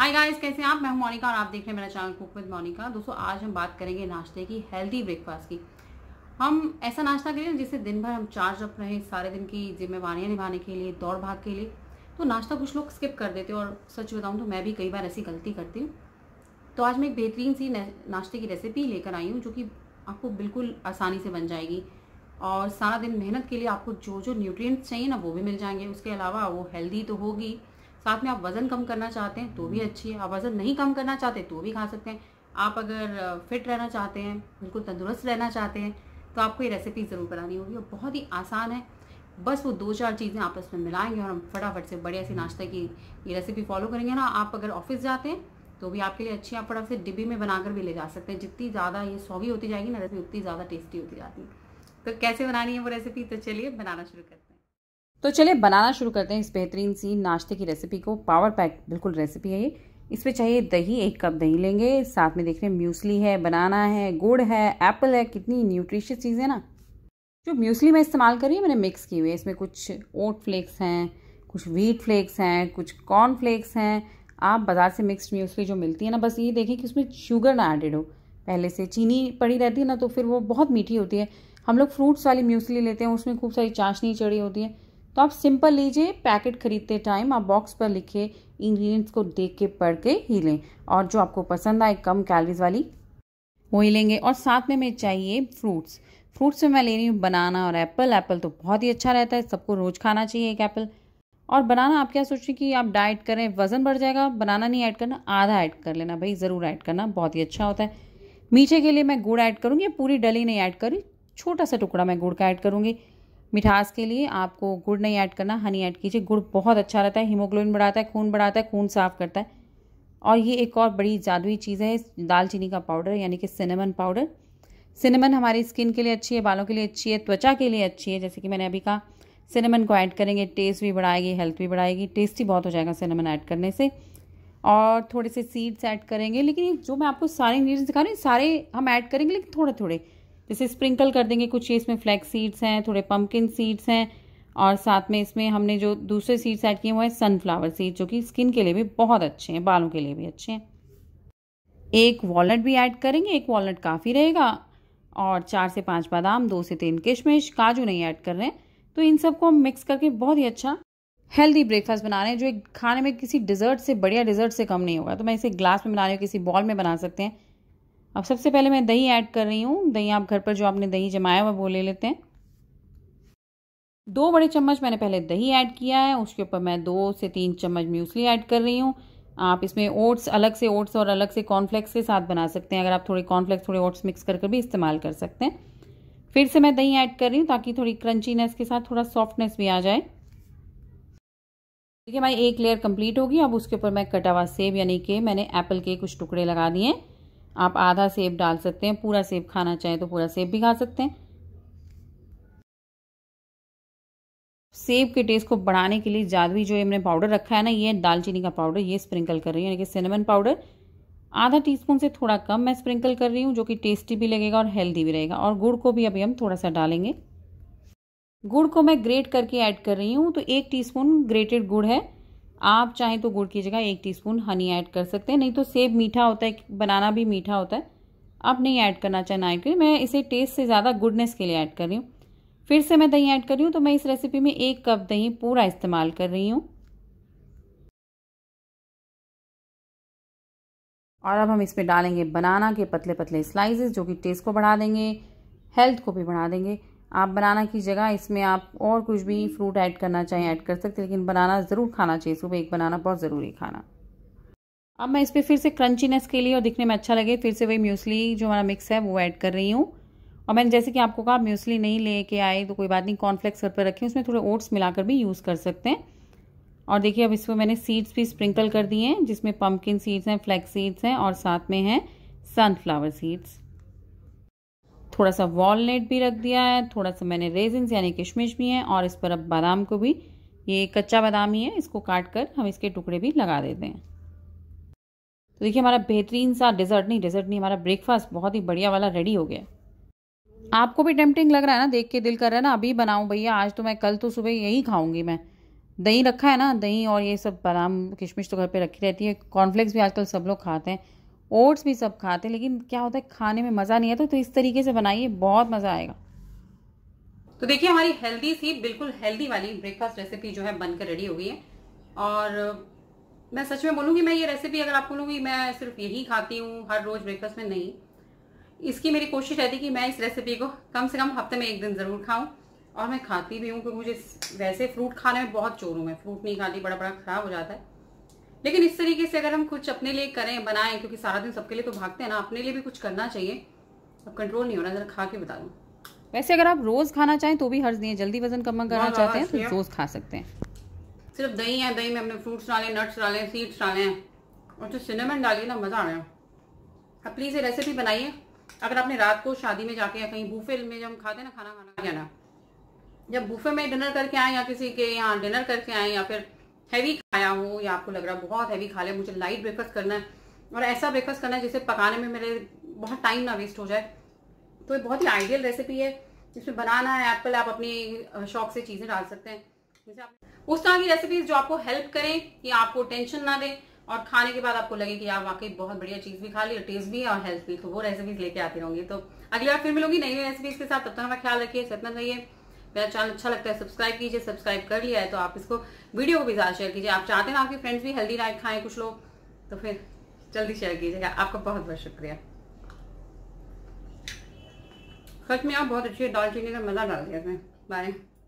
hi guys कैसे आप मैं हूं मोनिका और आप देख रहे हैं मेरा चैनल कुक विद मोनिका दोस्तों आज हम बात करेंगे नाश्ते की हेल्दी ब्रेकफास्ट की हम ऐसा नाश्ता करें जिससे दिन भर हम चार्ज अप रहें सारे दिन की जिम्मेवारियाँ निभाने के लिए दौड़ भाग के लिए तो नाश्ता कुछ लोग स्किप कर देते और सच बताऊँ तो मैं भी कई बार ऐसी गलती करती हूँ तो आज मैं एक बेहतरीन सी नाश्ते की रेसिपी लेकर आई हूँ जो कि आपको बिल्कुल आसानी से बन जाएगी और सारा दिन मेहनत के लिए आपको जो जो न्यूट्रिएंट्स चाहिए ना वो भी मिल जाएंगे उसके अलावा वो हेल्दी तो होगी साथ में आप वज़न कम करना चाहते हैं तो भी अच्छी है आप वज़न नहीं कम करना चाहते तो भी खा सकते हैं आप अगर फिट रहना चाहते हैं बिल्कुल तंदुरुस्त रहना चाहते हैं तो आपको ये रेसिपी ज़रूर बनानी होगी और बहुत ही आसान है बस वो दो चार चीज़ें आपस में मिलाएंगे और हम फटाफट से बढ़िया सी नाश्ते की ये रेसिपी फॉलो करेंगे ना आप अगर ऑफिस जाते हैं तो भी आपके लिए अच्छी आप फटाफट से डिब्बी में बनाकर भी ले जा सकते हैं जितनी ज़्यादा ये सॉवी होती जाएगी ना रेसिपी उतनी ज़्यादा टेस्टी होती जाती है तो कैसे बनानी है वो रेसिपी तो चलिए बनाना शुरू करते हैं तो चलिए बनाना शुरू करते हैं इस बेहतरीन सी नाश्ते की रेसिपी को पावर पैक बिल्कुल रेसिपी है ये इस पर चाहिए दही एक कप दही लेंगे साथ में देख रहे हैं म्यूसली है बनाना है गुड़ है एप्पल है कितनी न्यूट्रिशियस चीज़ है ना जो म्यूसली मैं इस्तेमाल कर रही हूँ मैंने मिक्स की हुई है इसमें कुछ ओट फ्लेक्स हैं कुछ व्हीट फ्लेक्स हैं कुछ कॉर्न फ्लेक्स हैं आप बाज़ार से मिक्स म्यूसली जो मिलती है ना बस ये देखें कि उसमें शुगर ना एडेड हो पहले से चीनी पड़ी रहती है ना तो फिर वो बहुत मीठी होती है हम लोग फ्रूट्स वाली म्यूसली लेते हैं उसमें खूब सारी चाशनी चढ़ी होती है तो आप सिंपल लीजिए पैकेट खरीदते टाइम आप बॉक्स पर लिखे इंग्रेडिएंट्स को देख के पढ़ के ही लें और जो आपको पसंद आए कम कैलरीज वाली वो ही लेंगे और साथ में मैं चाहिए फ्रूट्स फ्रूट्स में मैं ले रही हूँ बनाना और एप्पल एप्पल तो बहुत ही अच्छा रहता है सबको रोज़ खाना चाहिए एक एप्पल और बनाना आप क्या सोच रहे कि आप डाइट करें वज़न बढ़ जाएगा बनाना नहीं ऐड करना आधा ऐड कर लेना भाई ज़रूर ऐड करना बहुत ही अच्छा होता है मीठे के लिए मैं गुड़ ऐड करूँगी पूरी डली नहीं ऐड करी छोटा सा टुकड़ा मैं गुड़ का ऐड करूँगी मिठास के लिए आपको गुड़ नहीं ऐड करना हनी ऐड कीजिए गुड़ बहुत अच्छा रहता है हीमोग्लोबिन बढ़ाता है खून बढ़ाता है खून साफ करता है और ये एक और बड़ी जादुई चीज़ है दालचीनी का पाउडर यानी कि सिनेमन पाउडर सिनेमन हमारी स्किन के लिए अच्छी है बालों के लिए अच्छी है त्वचा के लिए अच्छी है जैसे कि मैंने अभी कहा सिनेमन को ऐड करेंगे टेस्ट भी बढ़ाएगी हेल्थ भी बढ़ाएगी टेस्टी बहुत हो जाएगा सिनेमन ऐड करने से और थोड़े से सीड्स ऐड करेंगे लेकिन जो मैं आपको सारे इंग्रीडियंट्स दिखा रही हूँ सारे हम ऐड करेंगे लेकिन थोड़े थोड़े जैसे स्प्रिंकल कर देंगे कुछ इसमें फ्लैक्स सीड्स हैं थोड़े पम्पकिन सीड्स हैं और साथ में इसमें हमने जो दूसरे सीड्स ऐड किए हुए हैं सनफ्लावर सीड्स जो कि स्किन के लिए भी बहुत अच्छे हैं बालों के लिए भी अच्छे हैं एक वॉलट भी ऐड करेंगे एक वॉलट काफ़ी रहेगा और चार से पाँच बादाम दो से तीन किशमिश काजू नहीं ऐड कर रहे हैं तो इन सबको हम मिक्स करके बहुत ही अच्छा हेल्दी ब्रेकफास्ट बना रहे हैं जो एक खाने में किसी डिज़र्ट से बढ़िया डिज़र्ट से कम नहीं होगा तो मैं इसे ग्लास में बना रही हूँ किसी बॉल में बना सकते हैं अब सबसे पहले मैं दही ऐड कर रही हूँ दही आप घर पर जो आपने दही जमाया हुआ वो ले लेते हैं दो बड़े चम्मच मैंने पहले दही ऐड किया है उसके ऊपर मैं दो से तीन चम्मच म्यूसली ऐड कर रही हूँ आप इसमें ओट्स अलग से ओट्स और अलग से कॉर्नफ्लेक्स के साथ बना सकते हैं अगर आप थोड़े कॉर्नफ्लेक्स थोड़े ओट्स मिक्स कर भी इस्तेमाल कर सकते हैं फिर से मैं दही ऐड कर रही हूँ ताकि थोड़ी क्रंचीनेस के साथ थोड़ा सॉफ्टनेस भी आ जाए देखिए हमारी एक लेयर कंप्लीट होगी अब उसके ऊपर मैं कटा हुआ सेब यानी कि मैंने एप्पल के कुछ टुकड़े लगा दिए आप आधा सेब डाल सकते हैं पूरा सेब खाना चाहे तो पूरा सेब भी खा सकते हैं सेब के टेस्ट को बढ़ाने के लिए जादवी जो हमने पाउडर रखा है ना ये दालचीनी का पाउडर ये स्प्रिंकल कर रही हूँ यानी कि सिनेमन पाउडर आधा टीस्पून से थोड़ा कम मैं स्प्रिंकल कर रही हूँ जो कि टेस्टी भी लगेगा और हेल्दी भी रहेगा और गुड़ को भी अभी हम थोड़ा सा डालेंगे गुड़ को मैं ग्रेट करके ऐड कर रही हूँ तो एक टीस्पून ग्रेटेड गुड़ है आप चाहें तो गुड़ की जगह एक टीस्पून हनी ऐड कर सकते हैं नहीं तो सेब मीठा होता है बनाना भी मीठा होता है आप नहीं ऐड करना चाहें नाइट क्रीम मैं इसे टेस्ट से ज़्यादा गुडनेस के लिए ऐड कर रही हूँ फिर से मैं दही ऐड कर रही हूँ तो मैं इस रेसिपी में एक कप दही पूरा इस्तेमाल कर रही हूँ और अब हम इसमें डालेंगे बनाना के पतले पतले स्लाइसेस जो कि टेस्ट को बढ़ा देंगे हेल्थ को भी बढ़ा देंगे आप बनाना की जगह इसमें आप और कुछ भी फ्रूट ऐड करना चाहें ऐड कर सकते लेकिन बनाना ज़रूर खाना चाहिए सुबह एक बनाना बहुत ज़रूरी खाना अब मैं इस पर फिर से क्रंचीनेस के लिए और दिखने में अच्छा लगे फिर से वही म्यूसली जो हमारा मिक्स है वो ऐड कर रही हूँ और मैंने जैसे कि आपको कहा म्यूसली नहीं लेके आए तो कोई बात नहीं कॉर्नफ्लेक्स घर पर रखें उसमें थोड़े ओट्स मिलाकर भी यूज़ कर सकते हैं और देखिए अब इसमें मैंने सीड्स भी स्प्रिंकल कर दिए हैं जिसमें पम्पकिन सीड्स हैं फ्लैक्स सीड्स हैं और साथ में हैं सनफ्लावर सीड्स थोड़ा सा वॉलनेट भी रख दिया है थोड़ा सा मैंने रेजिन्स यानी किशमिश भी है और इस पर अब बादाम को भी ये कच्चा बादाम ही है इसको काट कर हम इसके टुकड़े भी लगा देते हैं तो देखिए हमारा बेहतरीन सा डिज़र्ट नहीं डिज़र्ट नहीं हमारा ब्रेकफास्ट बहुत ही बढ़िया वाला रेडी हो गया आपको भी टेम्पटिंग लग रहा है ना देख के दिल कर रहा है ना अभी बनाऊँ भैया आज तो मैं कल तो सुबह यही खाऊंगी मैं दही रखा है ना दही और ये सब बादाम किशमिश तो घर पर रखी रहती है कॉर्नफ्लेक्स भी आजकल सब लोग खाते हैं ओट्स भी सब खाते हैं लेकिन क्या होता है खाने में मज़ा नहीं आता तो इस तरीके से बनाइए बहुत मज़ा आएगा तो देखिए हमारी हेल्दी सी बिल्कुल हेल्दी वाली ब्रेकफास्ट रेसिपी जो है बनकर रेडी हो गई है और मैं सच में बोलूँगी मैं ये रेसिपी अगर आपको बोलूँगी मैं सिर्फ यही खाती हूँ हर रोज़ ब्रेकफास्ट में नहीं इसकी मेरी कोशिश रहती कि मैं इस रेसिपी को कम से कम हफ्ते में एक दिन ज़रूर खाऊं और मैं खाती भी हूँ क्योंकि मुझे वैसे फ्रूट खाने में बहुत चोर हूँ मैं फ्रूट नहीं खाती बड़ा बड़ा ख़राब हो जाता है लेकिन इस तरीके से अगर हम कुछ अपने लिए करें बनाएं क्योंकि सारा दिन सबके लिए तो भागते हैं ना अपने लिए भी कुछ करना चाहिए अब कंट्रोल नहीं हो रहा जरा खा के बता दूँ वैसे अगर आप रोज खाना चाहें तो भी हर्ज नहीं है जल्दी वजन कम करना चाहते हैं तो रोज खा सकते हैं सिर्फ दही है दही में हमने फ्रूट्स डाले नट्स डाले सीड्स डाले हैं और जो सिनेमन डालिए ना मज़ा आ रहा है आप प्लीज़ ये रेसिपी बनाइए अगर आपने रात को शादी में जाके या कहीं बूफे में जब हम खाते ना खाना खाना जाना जब बूफे में डिनर करके आए या किसी के यहाँ डिनर करके आए या फिर हैवी खाया हूँ या आपको लग रहा है बहुत हैवी खा लिया मुझे लाइट ब्रेकफास्ट करना है और ऐसा ब्रेकफास्ट करना है जिसे पकाने में मेरे बहुत टाइम ना वेस्ट हो जाए तो ये बहुत ही आइडियल रेसिपी है जिसमें बनाना है एप्पल आप अपनी शौक से चीज़ें डाल सकते हैं जैसे आप उस तरह की रेसिपीज जो आपको हेल्प करें कि आपको टेंशन ना दें और खाने के बाद आपको लगे कि आप वाकई बहुत बढ़िया चीज़ भी खा ली और टेस्ट भी और हेल्थ भी तो वो रेसिपीज लेके आती रहूंगी तो अगली बार फिर मिलूंगी नई नई रेसिपीज के साथ तब तक हमारा ख्याल रखिए सतना रहिए मेरा चैनल अच्छा लगता है सब्सक्राइब कीजिए सब्सक्राइब कर लिया है तो आप इसको वीडियो को भी ज़्यादा शेयर कीजिए आप चाहते हैं आपके फ्रेंड्स भी हेल्दी डाइट खाएं कुछ लोग तो फिर जल्दी शेयर कीजिएगा आपका बहुत बहुत शुक्रिया सच में आप बहुत अच्छी दालचीनी का मज़ा डाल दिया बाय